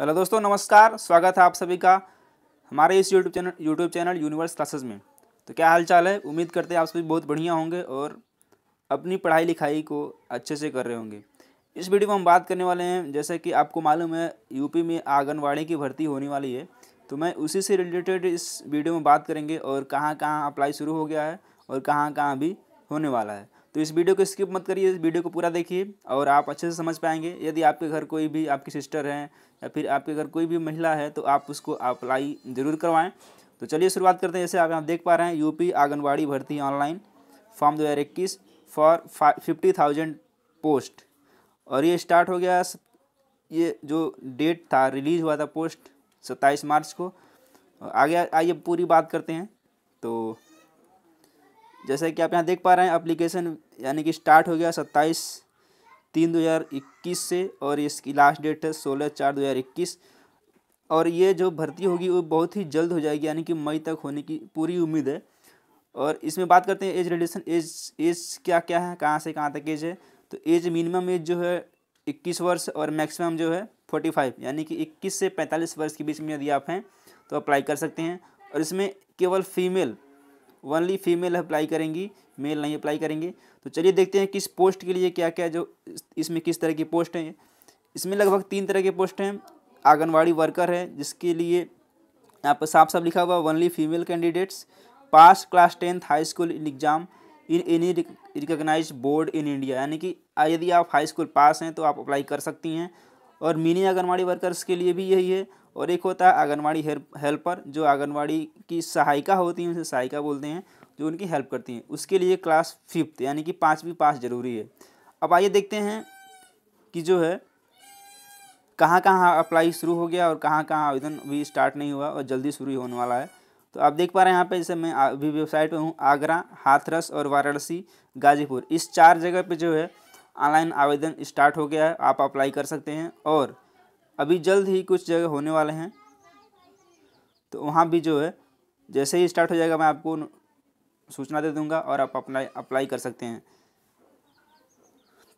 hello दोस्तों नमस्कार स्वागत है आप सभी का हमारे इस YouTube channel YouTube channel universe classes में तो क्या हाल चाल है उम्मीद करते हैं आप सभी बहुत बढ़िया होंगे और अपनी पढ़ाई लिखाई को अच्छे से कर रहे होंगे इस वीडियो में हम बात करने वाले हैं जैसे कि आपको मालूम है यूपी में आंगनबाड़ी की भर्ती होने वाली है तो मैं उसी से रिलेटेड इस वीडियो में बात करेंगे और कहाँ कहाँ अप्लाई शुरू हो गया है और कहाँ कहाँ अभी होने वाला है तो इस वीडियो को स्किप मत करिए इस वीडियो को पूरा देखिए और आप अच्छे से समझ पाएंगे यदि आपके घर कोई भी आपकी सिस्टर हैं या फिर आपके घर कोई भी महिला है तो आप उसको अप्लाई ज़रूर करवाएं तो चलिए शुरुआत करते हैं जैसे आप यहाँ देख पा रहे हैं यूपी आंगनबाड़ी भर्ती ऑनलाइन फॉर्म दो हज़ार इक्कीस फॉर फिफ्टी थाउजेंड पोस्ट और ये स्टार्ट हो गया ये जो डेट था रिलीज़ हुआ था पोस्ट सत्ताईस मार्च को आगे आइए पूरी बात करते हैं तो जैसा कि आप यहाँ देख पा रहे हैं अप्लीकेशन यानी कि स्टार्ट हो गया सत्ताईस तीन दो हज़ार इक्कीस से और इसकी लास्ट डेट है सोलह चार दो हज़ार इक्कीस और ये जो भर्ती होगी वो बहुत ही जल्द हो जाएगी यानी कि मई तक होने की पूरी उम्मीद है और इसमें बात करते हैं एज रिलेशन एज एज क्या क्या है कहाँ से कहाँ तक एज है तो एज मिनिमम एज जो है इक्कीस वर्ष और मैक्सिमम जो है फोर्टी फाइव यानी कि इक्कीस से पैंतालीस वर्ष के बीच में यदि आप हैं तो अप्लाई कर सकते हैं और इसमें केवल फीमेल ओनली फीमेल अप्लाई करेंगी मेल नहीं अप्लाई करेंगे तो चलिए देखते हैं किस पोस्ट के लिए क्या क्या जो इसमें किस तरह की पोस्ट हैं इसमें लगभग तीन तरह के पोस्ट हैं आंगनबाड़ी वर्कर है जिसके लिए यहाँ पर साफ साफ लिखा हुआ only female candidates pass class tenth high school exam in any recognise board in India यानी कि यदि आप हाई स्कूल पास हैं तो आप अप्लाई कर सकती हैं और मिनी आंगनबाड़ी वर्कर्स के लिए भी यही है और एक होता है आंगनवाड़ी हेल्पर जो आंगनवाड़ी की सहायिका होती हैं उसे सहायिका बोलते हैं जो उनकी हेल्प करती हैं उसके लिए क्लास फिफ्थ यानी कि पाँचवीं पास जरूरी है अब आइए देखते हैं कि जो है कहाँ कहाँ अप्लाई शुरू हो गया और कहाँ कहाँ आवेदन भी स्टार्ट नहीं हुआ और जल्दी शुरू होने वाला है तो आप देख पा रहे हैं यहाँ पे जैसे मैं अभी वेबसाइट पर हूँ आगरा हाथरस और वाराणसी गाजीपुर इस चार जगह पे जो है ऑनलाइन आवेदन स्टार्ट हो गया है आप अप्लाई कर सकते हैं और अभी जल्द ही कुछ जगह होने वाले हैं तो वहाँ भी जो है जैसे ही स्टार्ट हो जाएगा मैं आपको सूचना दे दूँगा और आप अपना अप्लाई कर सकते हैं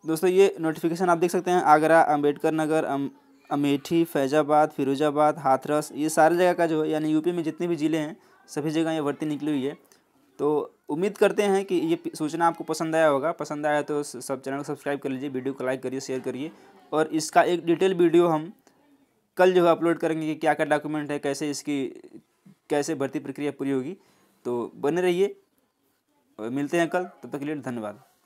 दोस्तों ये नोटिफिकेशन आप देख सकते हैं आगरा अम्बेडकर नगर अम, अमेठी फैजाबाद फिरोजाबाद हाथरस ये सारे जगह का जो है यानी यूपी में जितने भी ज़िले हैं सभी जगह ये भर्ती निकली हुई है तो उम्मीद करते हैं कि ये सूचना आपको पसंद आया होगा पसंद आया तो सब चैनल को सब्सक्राइब कर लीजिए वीडियो को लाइक करिए शेयर करिए और इसका एक डिटेल वीडियो हम कल जो है अपलोड करेंगे कि क्या क्या डॉक्यूमेंट है कैसे इसकी कैसे भर्ती प्रक्रिया पूरी होगी तो बने रहिए मिलते हैं कल तब तक के लिए धन्यवाद